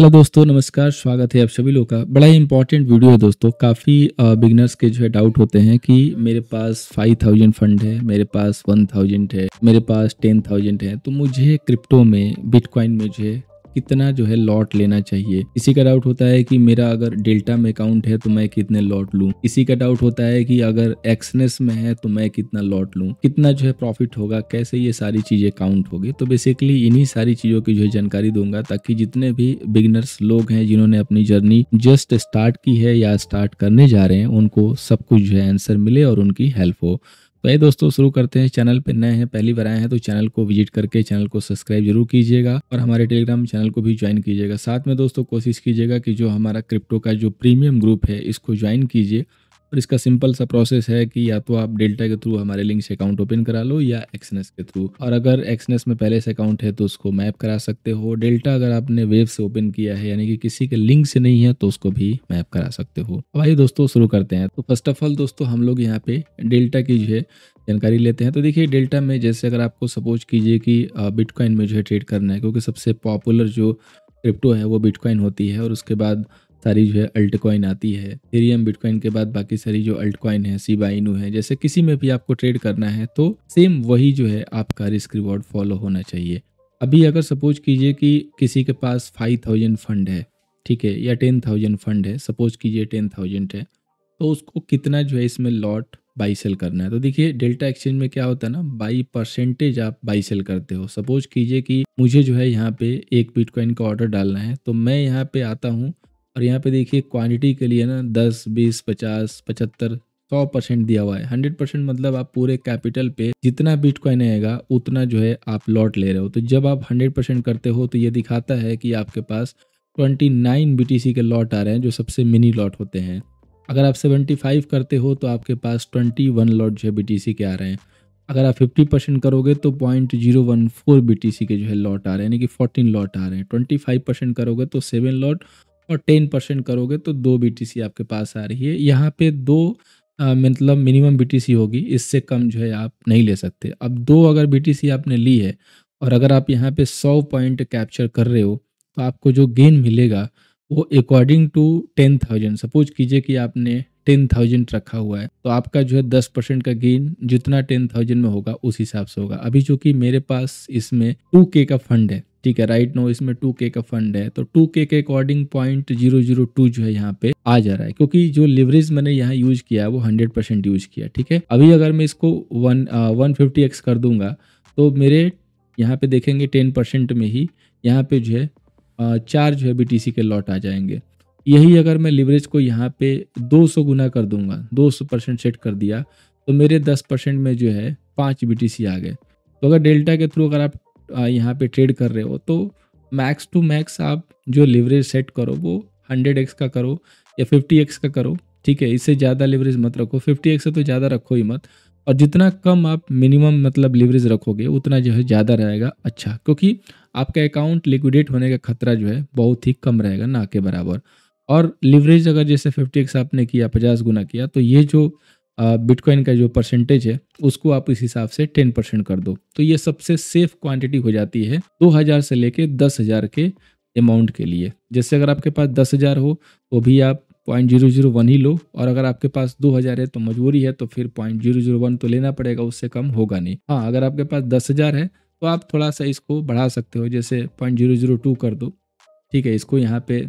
hello दोस्तों नमस्कार स्वागत है आप सभी लोगों का बड़ा ही इंपॉर्टेंट वीडियो है दोस्तों काफ़ी बिगनर्स के जो है डाउट होते हैं कि मेरे पास फाइव थाउजेंड फंड है मेरे पास वन थाउजेंड है मेरे पास टेन थाउजेंड है तो मुझे क्रिप्टो में बिटकॉइन में जो है कितना जो है लॉट लेना चाहिए इसी का डाउट होता है कि मेरा अगर डेल्टा में अकाउंट है तो मैं कितने लॉट लू इसी का डाउट होता है कि अगर एक्सनेस में है तो मैं कितना लॉट लूँ कितना जो है प्रॉफिट होगा कैसे ये सारी चीजें काउंट होगी तो बेसिकली इन्हीं सारी चीजों की जो है जानकारी दूंगा ताकि जितने भी बिगनर्स लोग हैं जिन्होंने अपनी जर्नी जस्ट स्टार्ट की है या स्टार्ट करने जा रहे हैं उनको सब कुछ जो है आंसर मिले और उनकी हेल्प हो भाई तो दोस्तों शुरू करते हैं चैनल पर नए हैं पहली बार आए हैं तो चैनल को विजिट करके चैनल को सब्सक्राइब जरूर कीजिएगा और हमारे टेलीग्राम चैनल को भी ज्वाइन कीजिएगा साथ में दोस्तों कोशिश कीजिएगा कि जो हमारा क्रिप्टो का जो प्रीमियम ग्रुप है इसको ज्वाइन कीजिए और इसका सिंपल सा प्रोसेस है कि या तो आप डेल्टा के थ्रू हमारे लिंक से अकाउंट ओपन करा लो या एक्सनेस के थ्रू और अगर एक्सनेस में पहले से अकाउंट है तो उसको मैप करा सकते हो डेल्टा अगर आपने वेब से ओपन किया है यानी कि किसी के लिंक से नहीं है तो उसको भी मैप करा सकते हो अब आइए दोस्तों शुरू करते हैं तो फर्स्ट ऑफ ऑल दोस्तों हम लोग यहाँ पे डेल्टा की जो है जानकारी लेते हैं तो देखिए डेल्टा में जैसे अगर आपको सपोज कीजिए कि बिटकॉइन में जो है ट्रेड करना है क्योंकि सबसे पॉपुलर जो क्रिप्टो है वो बिटकॉइन होती है और उसके बाद सारी जो है अल्ट कॉइन आती है थेरियम बिटकॉइन के बाद बाकी सारी जो अल्ट कॉइन है सीबा इनू है जैसे किसी में भी आपको ट्रेड करना है तो सेम वही जो है आपका रिस्क रिवॉर्ड फॉलो होना चाहिए अभी अगर सपोज कीजिए कि किसी के पास फाइव थाउजेंड फंड है ठीक है या टेन थाउजेंड फंड है सपोज कीजिए टेन थाउजेंड है तो उसको कितना जो है इसमें लॉट बाई सेल करना है तो देखिए डेल्टा एक्सचेंज में क्या होता है ना बाई परसेंटेज आप बाई सेल करते हो सपोज कीजिए कि मुझे जो है यहाँ पे एक बिटकॉइन का ऑर्डर डालना है तो मैं यहाँ पे आता हूँ और यहाँ पे देखिए क्वांटिटी के लिए ना दस बीस पचास पचहत्तर सौ परसेंट दिया हुआ है हंड्रेड परसेंट मतलब आप पूरे कैपिटल पे जितना बिटकॉइन आएगा उतना जो है आप लॉट ले रहे हो तो जब आप हंड्रेड परसेंट करते हो तो ये दिखाता है कि आपके पास ट्वेंटी नाइन बी के लॉट आ रहे हैं जो सबसे मिनी लॉट होते हैं अगर आप सेवेंटी फाइव करते हो तो आपके पास ट्वेंटी वन लॉट जो है बी के आ रहे हैं अगर आप फिफ्टी परसेंट करोगे तो point zero one four B के जो है लॉट आ रहे हैं यानी कि फोर्टीन लॉट आ रहे हैं ट्वेंटी फाइव परसेंट करोगे तो सेवन लॉट और टेन परसेंट करोगे तो दो बी आपके पास आ रही है यहाँ पे दो मतलब मिनिमम बी होगी इससे कम जो है आप नहीं ले सकते अब दो अगर बी आपने ली है और अगर आप यहाँ पे सौ पॉइंट कैप्चर कर रहे हो तो आपको जो गेन मिलेगा वो according to ten thousand suppose कीजिए कि आपने टेन थाउजेंड रखा हुआ है तो आपका जो है दस परसेंट का गेन जितना टेन थाउजेंड में होगा उस हिसाब से होगा अभी चूंकि मेरे पास इसमें टू के का फंड है ठीक है राइट नो इसमें टू के का फंड है तो टू के के according point zero zero two जो है यहाँ पे आ जा रहा है क्योंकि जो लिवरेज मैंने यहाँ यूज किया है वो हंड्रेड परसेंट यूज किया ठीक है अभी अगर मैं इसको वन वन फिफ्टी एक्स कर दूंगा तो मेरे यहाँ पे देखेंगे टेन परसेंट में ही यहाँ पे जो है आ, uh, चार जो है बी के लॉट आ जाएंगे यही अगर मैं लिवरेज को यहाँ पे सौ गुना कर दूंगा सौ परसेंट सेट कर दिया तो मेरे दस परसेंट में जो है पाँच बी आ गए तो अगर डेल्टा के थ्रू अगर आप यहाँ पे ट्रेड कर रहे हो तो मैक्स टू मैक्स आप जो लेवरेज सेट करो वो हंड्रेड एक्स का करो या फिफ्टी एक्स का करो ठीक है इससे ज़्यादा लेवरेज मत रखो फिफ्टी एक्स से तो ज़्यादा रखो ही मत और जितना कम आप मिनिमम मतलब लेवरेज रखोगे उतना जो है ज़्यादा रहेगा अच्छा क्योंकि आपका अकाउंट लिक्विडेट होने का खतरा जो है बहुत ही कम रहेगा ना के बराबर और लिवरेज अगर जैसे फिफ्टी एक्स आपने किया पचास गुना किया तो ये जो बिटकॉइन का जो परसेंटेज है उसको आप इस हिसाब से टेन परसेंट कर दो तो ये सबसे सेफ क्वांटिटी हो जाती है दो हज़ार से लेके दस हज़ार के अमाउंट के लिए जैसे अगर आपके पास दस हज़ार हो तो भी आप पॉइंट जीरो जीरो वन ही लो और अगर आपके पास दो हज़ार है तो मजबूरी है तो फिर पॉइंट जीरो जीरो वन तो लेना पड़ेगा उससे कम होगा नहीं हाँ अगर आपके पास दस हज़ार है तो आप थोड़ा सा इसको बढ़ा सकते हो जैसे पॉइंट जीरो जीरो टू कर दो ठीक है इसको यहाँ पे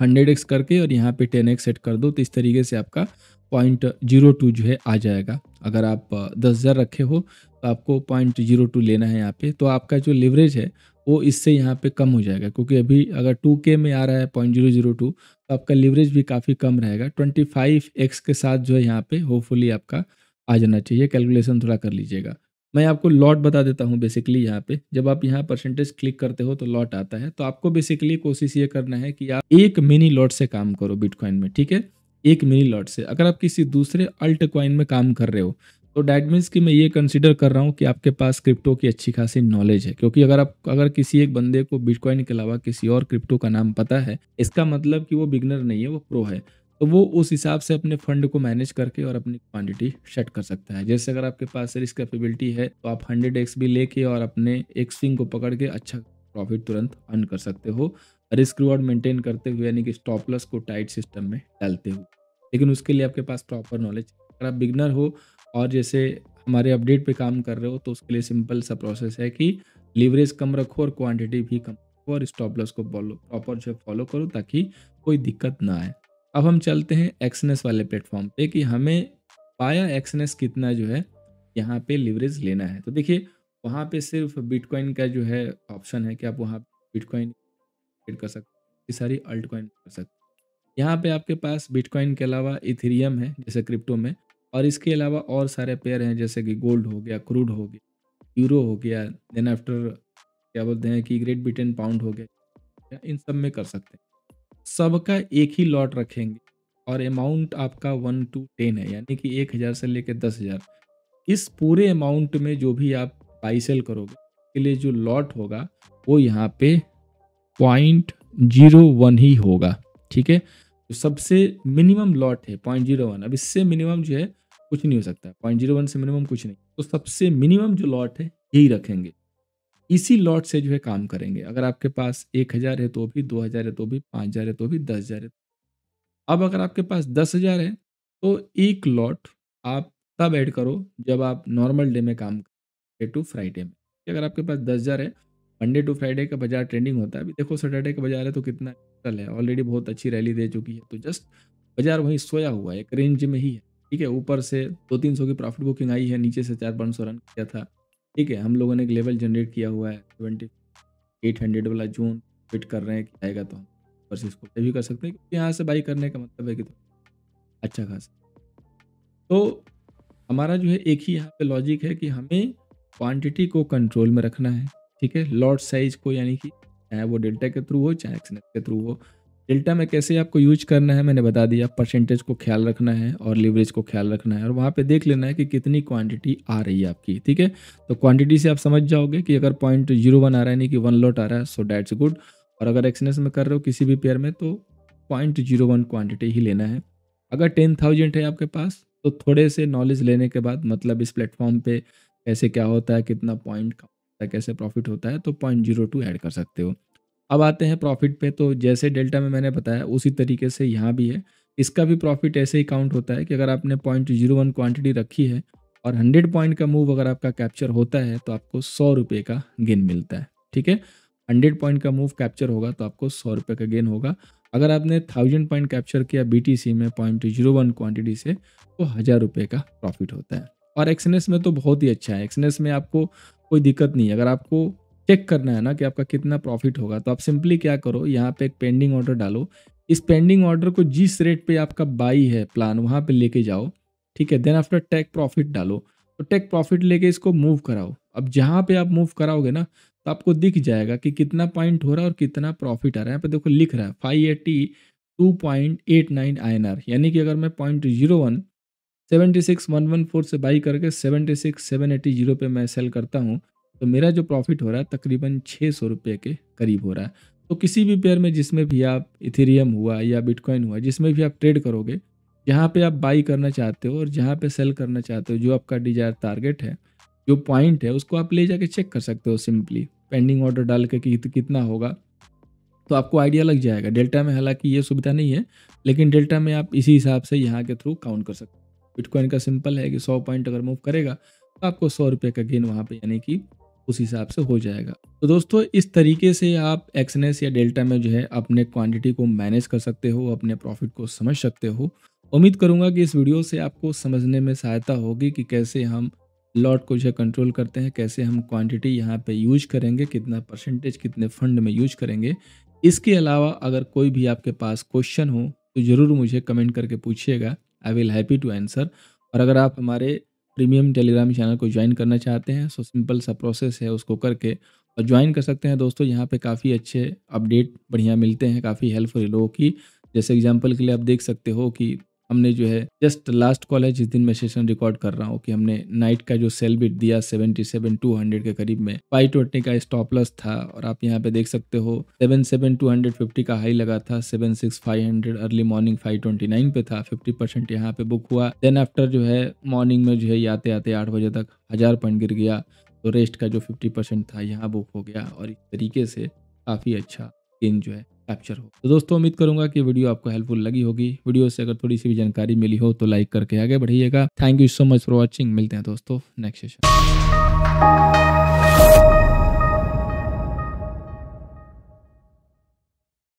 हंड्रेड एक्स करके और यहाँ पे टेन एक्स सेट कर दो तो इस तरीके से आपका पॉइंट जीरो टू जो है आ जाएगा अगर आप दस हज़ार रखे हो तो आपको पॉइंट जीरो टू लेना है यहाँ पे तो आपका जो लेवरेज है वो इससे यहाँ पे कम हो जाएगा क्योंकि अभी अगर टू के में आ रहा है पॉइंट जीरो जीरो टू तो आपका लेवरेज भी काफ़ी कम रहेगा ट्वेंटी फाइव एक्स के साथ जो है यहाँ पे होपफुली आपका आ जाना चाहिए कैलकुलेशन थोड़ा कर लीजिएगा मैं आपको लॉट बता देता हूँ बेसिकली यहाँ पे जब आप यहाँ परसेंटेज क्लिक करते हो तो लॉट आता है तो आपको बेसिकली कोशिश ये करना है कि आप एक मिनी लॉट से काम करो बिटकॉइन में ठीक है एक मिनी लॉट से अगर आप किसी दूसरे अल्ट क्वाइन में काम कर रहे हो तो डैट मीन्स कि मैं ये कंसिडर कर रहा हूँ कि आपके पास क्रिप्टो की अच्छी खासी नॉलेज है क्योंकि अगर आप अगर किसी एक बंदे को बिटकॉइन के अलावा किसी और क्रिप्टो का नाम पता है इसका मतलब कि वो बिगनर नहीं है वो प्रो है तो वो उस हिसाब से अपने फंड को मैनेज करके और अपनी क्वांटिटी सेट कर सकता है जैसे अगर आपके पास रिस्क कैपेबिलिटी है तो आप हंड्रेड एक्स भी लेके और अपने एक स्विंग को पकड़ के अच्छा प्रॉफिट तुरंत अर्न कर सकते हो रिस्क रिवॉर्ड मेंटेन करते हुए यानी कि स्टॉप लॉस को टाइट सिस्टम में डालते हुए लेकिन उसके लिए आपके पास प्रॉपर नॉलेज अगर आप बिगनर हो और जैसे हमारे अपडेट पे काम कर रहे हो तो उसके लिए सिंपल सा प्रोसेस है कि लीवरेज कम रखो और क्वांटिटी भी कम रखो और स्टॉप लॉस को फॉलो प्रॉपर जो है फॉलो करो ताकि कोई दिक्कत ना आए अब हम चलते हैं एक्सनेस वाले प्लेटफॉर्म पे कि हमें पाया एक्सनेस कितना जो है यहाँ पे लिवरेज लेना है तो देखिए वहाँ पे सिर्फ बिटकॉइन का जो है ऑप्शन है कि आप वहाँ बिटकॉइन ट्रेड कर सकते हैं ये सारी अल्ट कॉइन कर सकते हैं यहाँ पे आपके पास बिटकॉइन के अलावा इथेरियम है जैसे क्रिप्टो में और इसके अलावा और सारे पेयर हैं जैसे कि गोल्ड हो गया क्रूड हो गया यूरो हो गया देन आफ्टर क्या बोलते हैं कि ग्रेट ब्रिटेन पाउंड हो गया इन सब में कर सकते हैं सबका एक ही लॉट रखेंगे और अमाउंट आपका वन टू टेन है यानी कि एक हज़ार से लेकर दस हज़ार इस पूरे अमाउंट में जो भी आप बाई सेल करोगे के लिए जो लॉट होगा वो यहाँ पे पॉइंट जीरो वन ही होगा ठीक है तो सबसे मिनिमम लॉट है पॉइंट जीरो वन अब इससे मिनिमम जो है कुछ नहीं हो सकता पॉइंट जीरो वन से मिनिमम कुछ नहीं तो सबसे मिनिमम जो लॉट है यही रखेंगे इसी लॉट से जो है काम करेंगे अगर आपके पास एक हज़ार है तो भी दो हज़ार है तो भी पाँच हज़ार है तो भी दस हज़ार है अब अगर आपके पास दस हज़ार है तो एक लॉट आप तब ऐड करो जब आप नॉर्मल डे में काम करें टू फ्राइडे में अगर आपके पास दस हज़ार है मंडे टू फ्राइडे का बाजार ट्रेंडिंग होता है अभी देखो सैटरडे का बाजार है तो कितना चल है ऑलरेडी बहुत अच्छी रैली दे चुकी है तो जस्ट बाजार वहीं सोया हुआ है एक रेंज में ही है ठीक है ऊपर से दो तीन सौ की प्रॉफिट बुकिंग आई है नीचे से चार पाँच सौ रन किया था ठीक है हम लोगों ने एक लेवल जनरेट किया हुआ है ट्वेंटी एट हंड्रेड वाला जोन फिट कर रहे हैं कि आएगा तो हम पर इसको भी कर सकते हैं क्योंकि यहाँ से बाई करने का मतलब है कि तो अच्छा खासा तो हमारा जो है एक ही यहाँ पे लॉजिक है कि हमें क्वांटिटी को कंट्रोल में रखना है ठीक है लॉट साइज को यानी कि चाहे वो डेल्टा के थ्रू हो चाहे एक्सनेट के थ्रू हो डेल्टा में कैसे आपको यूज करना है मैंने बता दिया परसेंटेज को ख्याल रखना है और लीवरेज को ख्याल रखना है और वहाँ पे देख लेना है कि कितनी क्वांटिटी आ रही है आपकी ठीक है तो क्वांटिटी से आप समझ जाओगे कि अगर पॉइंट जीरो वन आ रहा है यानी कि वन लॉट आ रहा है सो डैट्स गुड और अगर एक्सनेस में कर रहे हो किसी भी पेयर में तो पॉइंट जीरो वन क्वान्टिटी ही लेना है अगर टेन थाउजेंड है आपके पास तो थोड़े से नॉलेज लेने के बाद मतलब इस प्लेटफॉर्म पर कैसे क्या होता है कितना पॉइंट का तक ऐसे प्रॉफिट होता है तो पॉइंट जीरो टू ऐड कर सकते हो अब आते हैं प्रॉफिट पे तो जैसे डेल्टा में मैंने बताया उसी तरीके से यहाँ भी है इसका भी प्रॉफिट ऐसे ही काउंट होता है कि अगर आपने पॉइंट जीरो वन क्वान्टिटी रखी है और हंड्रेड पॉइंट का मूव अगर आपका कैप्चर होता है तो आपको सौ रुपये का गेन मिलता है ठीक है हंड्रेड पॉइंट का मूव कैप्चर होगा तो आपको सौ रुपये का गेन होगा अगर आपने थाउजेंड पॉइंट कैप्चर किया बी में पॉइंट जीरो वन क्वान्टिटी से तो हज़ार रुपये का प्रॉफिट होता है और एक्सनेस में तो बहुत ही अच्छा है एक्सनेस में आपको कोई दिक्कत नहीं है अगर आपको चेक करना है ना कि आपका कितना प्रॉफिट होगा तो आप सिंपली क्या करो यहाँ पे एक पेंडिंग ऑर्डर डालो इस पेंडिंग ऑर्डर को जिस रेट पे आपका बाई है प्लान वहाँ पे लेके जाओ ठीक है देन आफ्टर टेक प्रॉफिट डालो तो टेक प्रॉफिट लेके इसको मूव कराओ अब जहाँ पे आप मूव कराओगे ना तो आपको दिख जाएगा कि कितना पॉइंट हो रहा है और कितना प्रॉफिट आ रहा है यहाँ पर देखो लिख रहा है five eighty two point eight nine I N R यानी कि अगर मैं point zero one seventy six one one four से बाई करके seventy six seven eighty zero पे मैं सेल करता हूँ तो मेरा जो प्रॉफिट हो रहा है तकरीबन छः सौ रुपये के करीब हो रहा है तो किसी भी पेयर में जिसमें भी आप इथेरियम हुआ या बिटकॉइन हुआ जिसमें भी आप ट्रेड करोगे जहाँ पे आप बाई करना चाहते हो और जहाँ पे सेल करना चाहते हो जो आपका डिजायर टारगेट है जो पॉइंट है उसको आप ले जाके चेक कर सकते हो सिंपली पेंडिंग ऑर्डर डाल के कि कितना होगा तो आपको आइडिया लग जाएगा डेल्टा में हालांकि ये सुविधा नहीं है लेकिन डेल्टा में आप इसी हिसाब से यहाँ के थ्रू काउंट कर सकते हो बिटकॉइन का सिंपल है कि सौ पॉइंट अगर मूव करेगा तो आपको सौ रुपये का गेन वहाँ पे यानी कि उस हिसाब से हो जाएगा तो दोस्तों इस तरीके से आप एक्सनेस या डेल्टा में जो है अपने क्वांटिटी को मैनेज कर सकते हो अपने प्रॉफिट को समझ सकते हो उम्मीद करूंगा कि इस वीडियो से आपको समझने में सहायता होगी कि कैसे हम लॉट को जो है कंट्रोल करते हैं कैसे हम क्वांटिटी यहाँ पे यूज करेंगे कितना परसेंटेज कितने फंड में यूज करेंगे इसके अलावा अगर कोई भी आपके पास क्वेश्चन हो तो ज़रूर मुझे कमेंट करके पूछिएगा I will happy to answer और अगर आप हमारे प्रीमियम टेलीग्राम चैनल को ज्वाइन करना चाहते हैं सो सिंपल सा प्रोसेस है उसको करके और ज्वाइन कर सकते हैं दोस्तों यहाँ पे काफ़ी अच्छे अपडेट बढ़िया मिलते हैं काफ़ी हेल्पफुल लोगों की जैसे एग्जांपल के लिए आप देख सकते हो कि हमने जो है जस्ट लास्ट कॉल है जिस दिन मैं सेशन रिकॉर्ड कर रहा हूँ कि हमने नाइट का जो सेल बिट दिया 77 200 के करीब में पाई टोटने का स्टॉप लॉस था और आप यहाँ पे देख सकते हो 77 250 का हाई लगा था 76500 अर्ली मॉर्निंग 529 पे था 50 परसेंट यहाँ पे बुक हुआ देन आफ्टर जो है मॉर्निंग में जो है आते आते आठ बजे तक हजार पॉइंट गिर गया तो रेस्ट का जो फिफ्टी परसेंट था यहाँ बुक हो गया और इस तरीके से काफ़ी अच्छा गेन जो है कैप्चर हो तो दोस्तों उम्मीद करूंगा कि वीडियो आपको हेल्पफुल लगी होगी वीडियो से अगर थोड़ी सी भी जानकारी मिली हो तो लाइक करके आगे बढ़िएगा thank you so much for watching मिलते हैं दोस्तों नेक्स्ट सेशन